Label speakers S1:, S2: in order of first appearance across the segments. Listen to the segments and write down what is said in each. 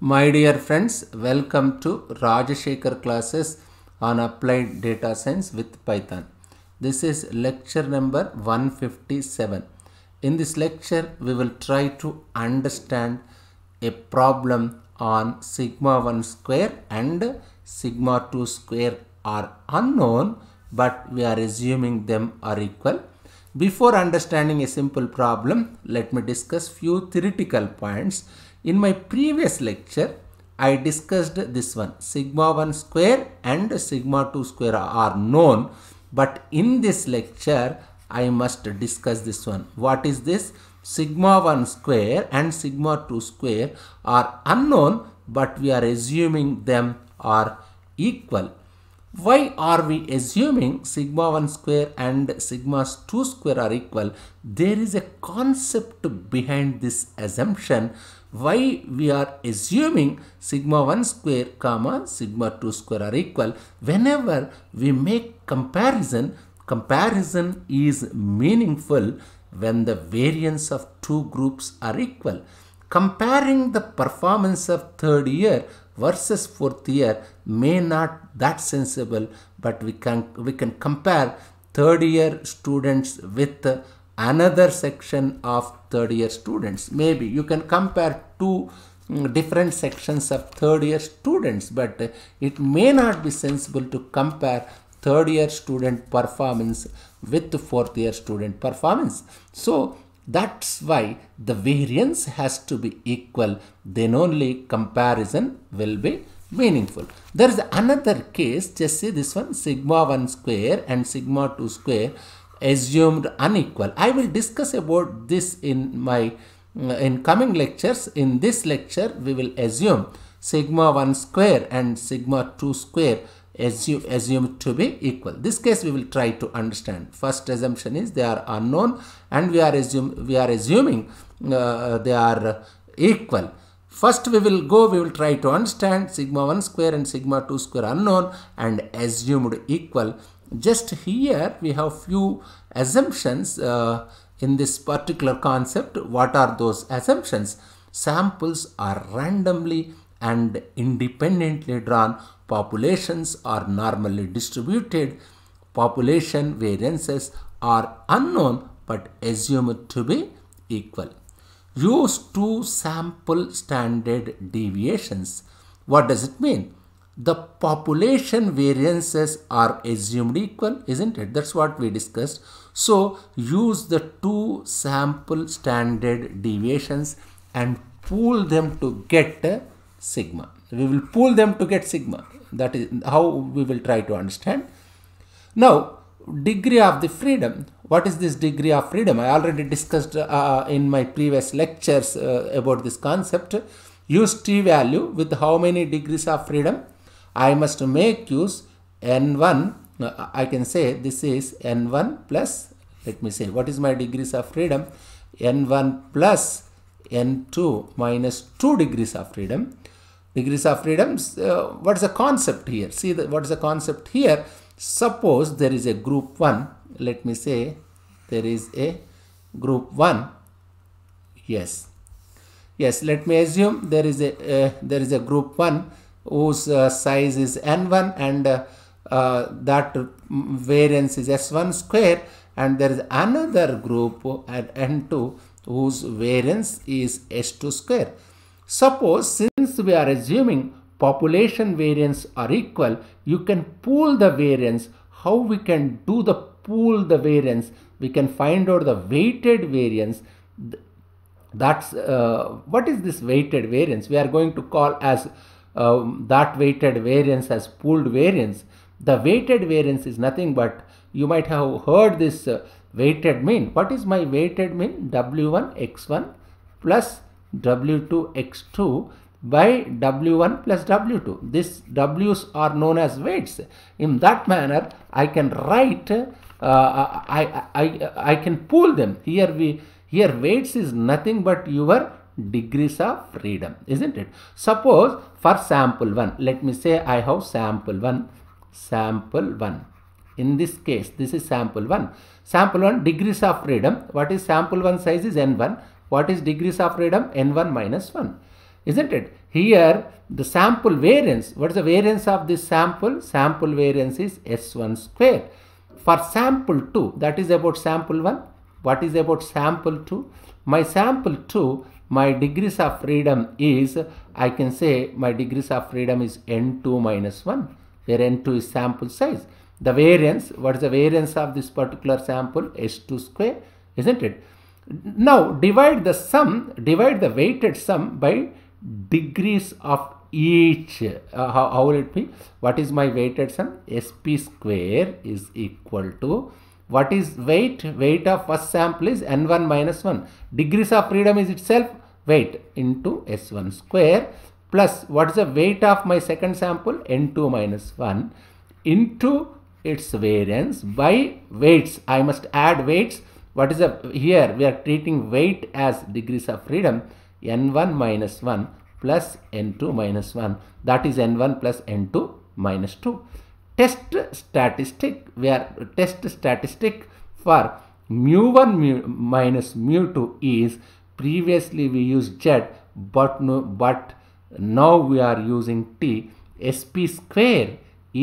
S1: My dear friends, welcome to Rajashekhar classes on Applied Data Science with Python. This is lecture number 157. In this lecture, we will try to understand a problem on sigma 1 square and sigma 2 square are unknown, but we are assuming them are equal. Before understanding a simple problem, let me discuss few theoretical points in my previous lecture, I discussed this one. Sigma 1 square and sigma 2 square are known. But in this lecture, I must discuss this one. What is this? Sigma 1 square and sigma 2 square are unknown, but we are assuming them are equal. Why are we assuming sigma 1 square and sigma 2 square are equal? There is a concept behind this assumption why we are assuming sigma 1 square comma sigma 2 square are equal whenever we make comparison comparison is meaningful when the variance of two groups are equal comparing the performance of third year versus fourth year may not that sensible but we can we can compare third year students with another section of third year students. Maybe you can compare two mm, different sections of third year students, but uh, it may not be sensible to compare third year student performance with fourth year student performance. So that's why the variance has to be equal, then only comparison will be meaningful. There is another case, just see this one, sigma 1 square and sigma 2 square assumed unequal. I will discuss about this in my uh, in coming lectures. In this lecture, we will assume sigma 1 square and sigma 2 square assume, assumed to be equal. This case we will try to understand. First assumption is they are unknown and we are assume we are assuming uh, uh they are equal. First we will go, we will try to understand sigma 1 square and sigma 2 square unknown and assumed equal just here we have few assumptions uh, in this particular concept. What are those assumptions? Samples are randomly and independently drawn. Populations are normally distributed. Population variances are unknown but assumed to be equal. Use two sample standard deviations. What does it mean? the population variances are assumed equal, isn't it? That's what we discussed. So use the two sample standard deviations and pool them to get uh, sigma. We will pool them to get sigma. That is how we will try to understand. Now, degree of the freedom. What is this degree of freedom? I already discussed uh, uh in my previous lectures uh, about this concept. Use t value with how many degrees of freedom? I must make use n1 I can say this is n1 plus let me say what is my degrees of freedom n1 plus n2 minus 2 degrees of freedom degrees of freedom uh, what is the concept here see the, what is the concept here suppose there is a group 1 let me say there is a group 1 yes yes let me assume there is a uh, there is a group 1 whose uh, size is n1 and uh, uh, that variance is s1 square and there is another group at n2 whose variance is s2 square. Suppose since we are assuming population variance are equal, you can pool the variance. How we can do the pool the variance? We can find out the weighted variance. That's uh, what is this weighted variance? We are going to call as um, that weighted variance as pooled variance. The weighted variance is nothing but you might have heard this uh, weighted mean. What is my weighted mean? W1 x1 plus W2 x2 by W1 plus W2. These W's are known as weights. In that manner, I can write, uh, I, I, I, I can pool them. Here we, here weights is nothing but your degrees of freedom, isn't it? Suppose for sample 1, let me say I have sample 1, sample 1. In this case, this is sample 1. Sample 1 degrees of freedom. What is sample 1 size is n1. What is degrees of freedom? n1 minus 1. Isn't it? Here, the sample variance. What is the variance of this sample? Sample variance is s1 square. For sample 2, that is about sample 1. What is about sample 2? My sample 2 my degrees of freedom is, I can say my degrees of freedom is n2 minus 1, where n2 is sample size. The variance, what is the variance of this particular sample? S2 square, isn't it? Now, divide the sum, divide the weighted sum by degrees of each. Uh, how, how will it be? What is my weighted sum? SP square is equal to what is weight? Weight of first sample is n1 minus 1. Degrees of freedom is itself weight into s1 square plus what is the weight of my second sample n2 minus 1 into its variance by weights. I must add weights. What is the here we are treating weight as degrees of freedom n1 minus 1 plus n2 minus 1 that is n1 plus n2 minus 2 test statistic where test statistic for mu1 mu minus mu2 is previously we used z but no but now we are using t sp square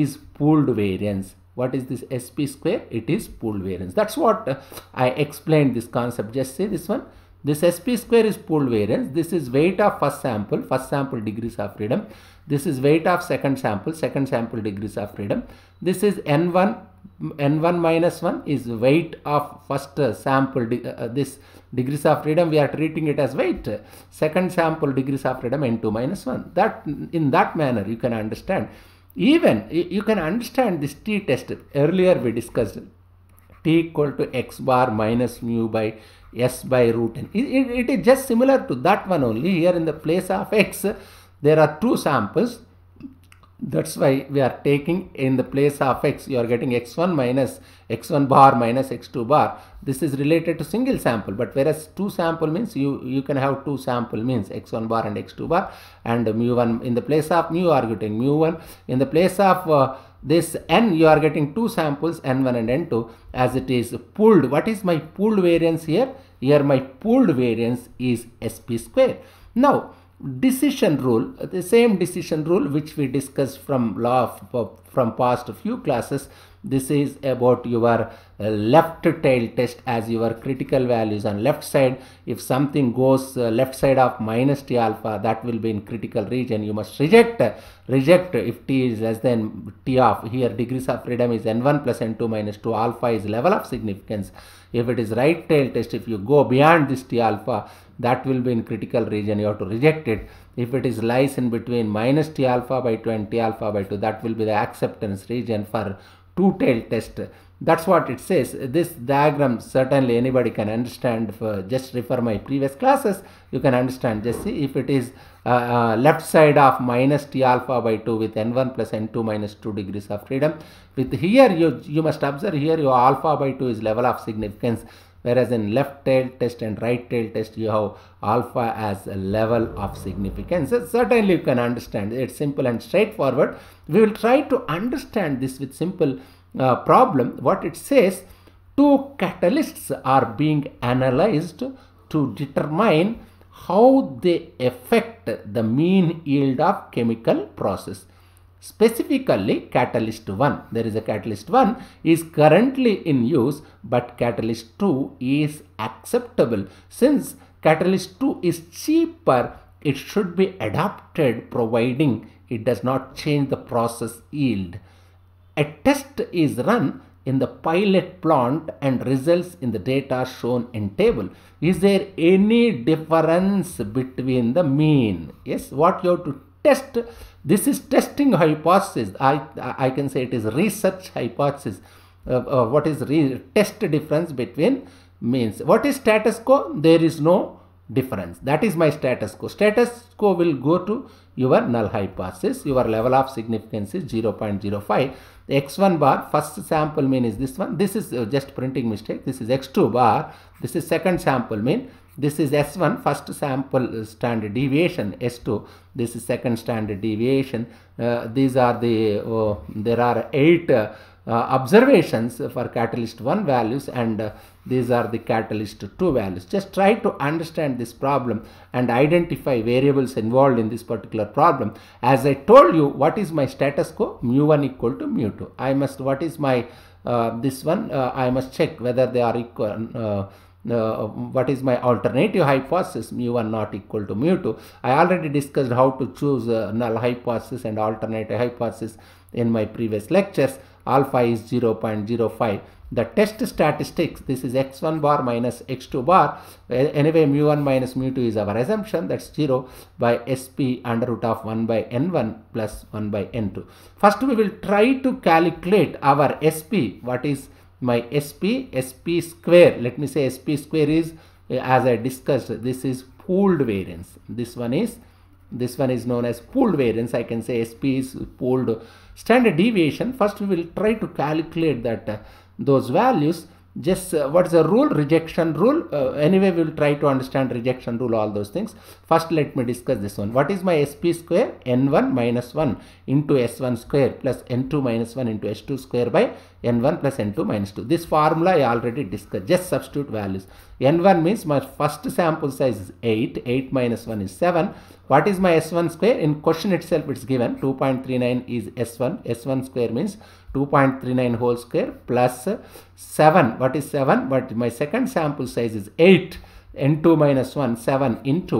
S1: is pooled variance what is this sp square it is pooled variance that's what uh, i explained this concept just see this one this sp square is pool variance. This is weight of first sample, first sample degrees of freedom. This is weight of second sample, second sample degrees of freedom. This is n1, n1 minus 1 is weight of first uh, sample, uh, uh, this degrees of freedom we are treating it as weight. Second sample degrees of freedom n2 minus 1. That In that manner you can understand. Even you can understand this t test. Earlier we discussed t equal to x bar minus mu by s by root n. It, it, it is just similar to that one only. Here in the place of x, there are two samples. That's why we are taking in the place of x, you are getting x1 minus x1 bar minus x2 bar. This is related to single sample, but whereas two sample means you, you can have two sample means x1 bar and x2 bar and mu1 in the place of mu, are getting mu1. In the place of uh, this n you are getting two samples n1 and n2 as it is pooled what is my pooled variance here here my pooled variance is sp square now decision rule the same decision rule which we discussed from law of, from past few classes this is about your uh, left tail test as your critical values on left side if something goes uh, left side of minus t alpha that will be in critical region you must reject reject if t is less than t of here degrees of freedom is n1 plus n2 minus 2 alpha is level of significance if it is right tail test if you go beyond this t alpha that will be in critical region you have to reject it if it is lies in between minus t alpha by 2 and t alpha by 2 that will be the acceptance region for two-tail test that's what it says this diagram certainly anybody can understand just refer my previous classes you can understand just see if it is uh, uh, left side of minus t alpha by 2 with n1 plus n2 minus 2 degrees of freedom with here you you must observe here your alpha by 2 is level of significance whereas in left tail test and right tail test you have alpha as a level of significance so certainly you can understand it's simple and straightforward we will try to understand this with simple uh, problem, what it says, two catalysts are being analyzed to determine how they affect the mean yield of chemical process. Specifically, catalyst 1, there is a catalyst 1 is currently in use, but catalyst 2 is acceptable. Since catalyst 2 is cheaper, it should be adopted providing it does not change the process yield. A test is run in the pilot plant and results in the data shown in table. Is there any difference between the mean? Yes, what you have to test, this is testing hypothesis. I, I can say it is research hypothesis. Uh, uh, what is test difference between means? What is status quo? There is no difference. That is my status quo. Status quo will go to your null hypothesis. Your level of significance is 0 0.05. x1 bar, first sample mean is this one. This is uh, just printing mistake. This is x2 bar. This is second sample mean. This is S1, first sample uh, standard deviation, S2, this is second standard deviation. Uh, these are the, oh, there are eight uh, observations for catalyst 1 values and these are the catalyst two values. Just try to understand this problem and identify variables involved in this particular problem. As I told you, what is my status quo? Mu1 equal to mu2. I must, what is my, uh, this one, uh, I must check whether they are equal, uh, uh, what is my alternative hypothesis mu1 not equal to mu2 i already discussed how to choose uh, null hypothesis and alternative hypothesis in my previous lectures alpha is 0.05 the test statistics this is x1 bar minus x2 bar eh, anyway mu1 minus mu2 is our assumption that's 0 by sp under root of 1 by n1 plus 1 by n2 first we will try to calculate our sp what is my sp sp square let me say sp square is eh, as i discussed this is pooled variance this one is this one is known as pooled variance i can say sp is pooled standard deviation first we will try to calculate that uh, those values just uh, what's the rule rejection rule uh, anyway we'll try to understand rejection rule all those things first let me discuss this one what is my sp square n1 minus 1 into s1 square plus n2 minus 1 into s2 square by n1 plus n2 minus 2. This formula I already discussed. Just substitute values. n1 means my first sample size is 8. 8 minus 1 is 7. What is my s1 square? In question itself it's given 2.39 is s1. s1 square means 2.39 whole square plus 7. What is 7? But my second sample size is 8 n2 minus 1 7 into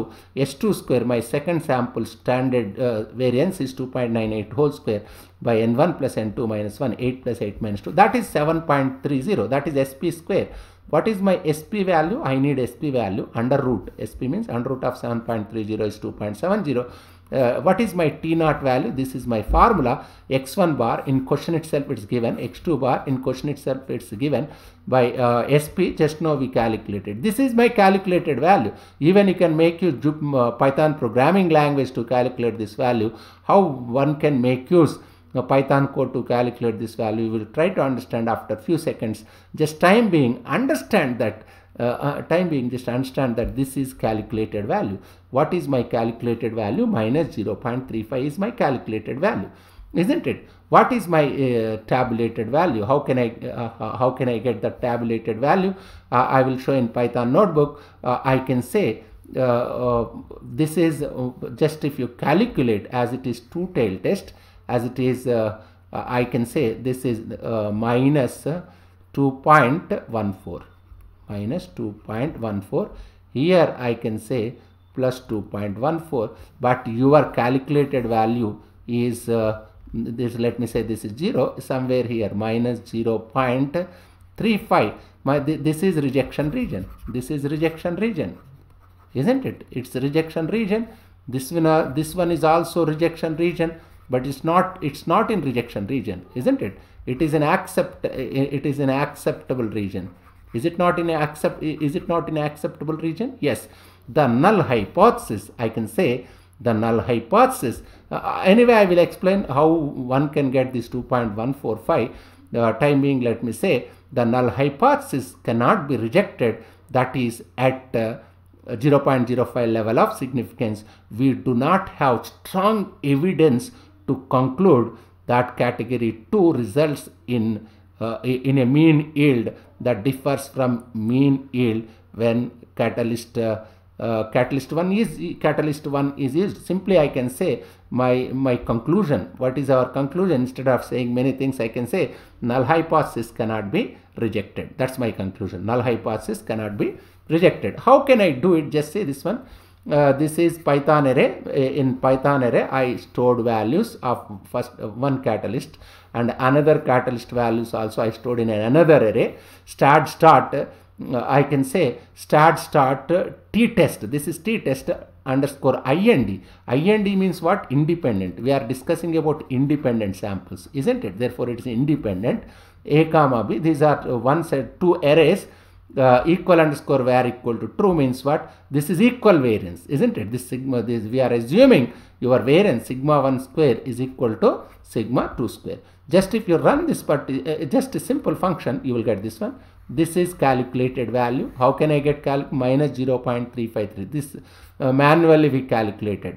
S1: s2 square my second sample standard uh, variance is 2.98 whole square by n1 plus n2 minus 1 8 plus 8 minus 2 that is 7.30 that is sp square what is my sp value i need sp value under root sp means under root of 7.30 is 2.70 uh, what is my t naught value this is my formula x1 bar in question itself it's given x2 bar in question itself it's given by uh, sp just now we calculated this is my calculated value even you can make use uh, python programming language to calculate this value how one can make use Python code to calculate this value. We will try to understand after few seconds. Just time being, understand that uh, uh, time being just understand that this is calculated value. What is my calculated value? Minus 0 0.35 is my calculated value, isn't it? What is my uh, tabulated value? How can I uh, uh how can I get the tabulated value? Uh, I will show in Python notebook. I can say this is just if you calculate as it is two tail test as it is. I can say this is minus 2.14 minus 2.14 here I can say plus 2.14 but your calculated value is uh, this let me say this is 0 somewhere here minus 0.35 my th this is rejection region this is rejection region isn't it it's rejection region this one uh, this one is also rejection region but it's not it's not in rejection region isn't it it is an accept it is an acceptable region is it not in accept, is it not in acceptable region? Yes. The null hypothesis, I can say the null hypothesis. Uh, uh anyway, I will explain how one can get this 2.145. Uh, time being, let me say the null hypothesis cannot be rejected. That is at uh, 0.05 level of significance. We do not have strong evidence to conclude that category 2 results in uh, in a mean yield that differs from mean yield when catalyst uh, uh, catalyst 1 is catalyst 1 is used simply i can say my my conclusion what is our conclusion instead of saying many things i can say null hypothesis cannot be rejected that's my conclusion null hypothesis cannot be rejected how can i do it just say this one uh, this is Python array. Uh, in Python array, I stored values of first uh, one catalyst and another catalyst values also I stored in another array. Start start, uh, I can say start start uh, t test. This is t test underscore ind. ind means what? Independent. We are discussing about independent samples, isn't it? Therefore, it is independent. A comma b. These are one set two arrays the equal underscore var equal to true means what? This is equal variance, isn't it? This sigma, this we are assuming your variance sigma 1 square is equal to sigma 2 square. Just if you run this part, uh, just a simple function, you will get this one. This is calculated value. How can I get calc minus 0.353? This uh, manually we calculated.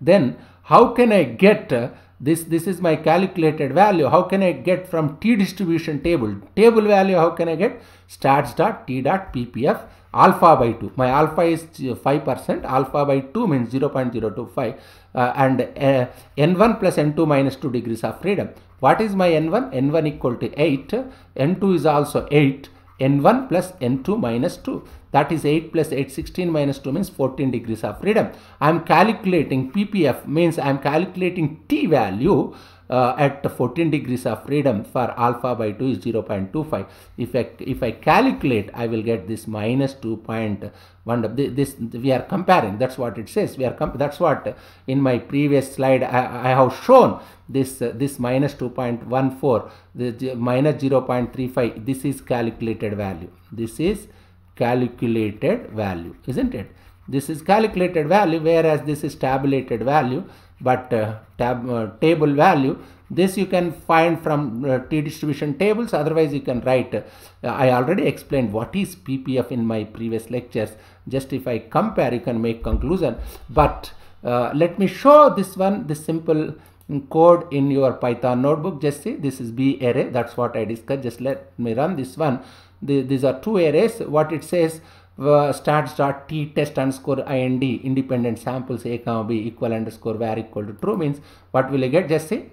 S1: Then how can I get uh, this, this is my calculated value. How can I get from t distribution table? Table value, how can I get? Stats dot t dot ppf alpha by 2. My alpha is 5%. Alpha by 2 means 0 0.025 uh, and uh, n1 plus n2 minus 2 degrees of freedom. What is my n1? n1 equal to 8. n2 is also 8 n1 plus n2 minus 2 that is 8 plus 8 16 minus 2 means 14 degrees of freedom i am calculating ppf means i am calculating t value uh, at 14 degrees of freedom for alpha by 2 is 0 0.25. If I, if I calculate, I will get this minus 2.1. This, we are comparing. That's what it says. We are That's what uh, in my previous slide I, I have shown this uh, this minus 2.14 the minus 0.35 this is calculated value this is calculated value isn't it this is calculated value whereas this is tabulated value but uh, tab, uh, table value this you can find from uh, t distribution tables otherwise you can write uh, i already explained what is ppf in my previous lectures just if i compare you can make conclusion but uh, let me show this one this simple mm, code in your python notebook just see this is b array that's what i discussed just let me run this one the, these are two arrays what it says Start dot t test underscore ind independent samples a comma b equal underscore var equal to true means what will I get just say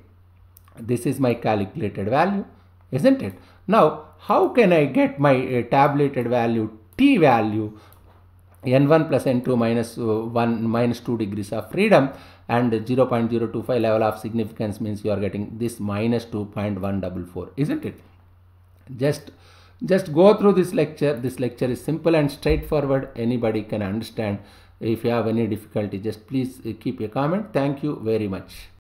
S1: this is my calculated value isn't it now how can I get my uh, tabulated value t value n1 plus n2 minus, uh, 1 minus 2 degrees of freedom and 0 0.025 level of significance means you are getting this minus 2.144 isn't it just just go through this lecture. This lecture is simple and straightforward. Anybody can understand. If you have any difficulty, just please uh, keep a comment. Thank you very much.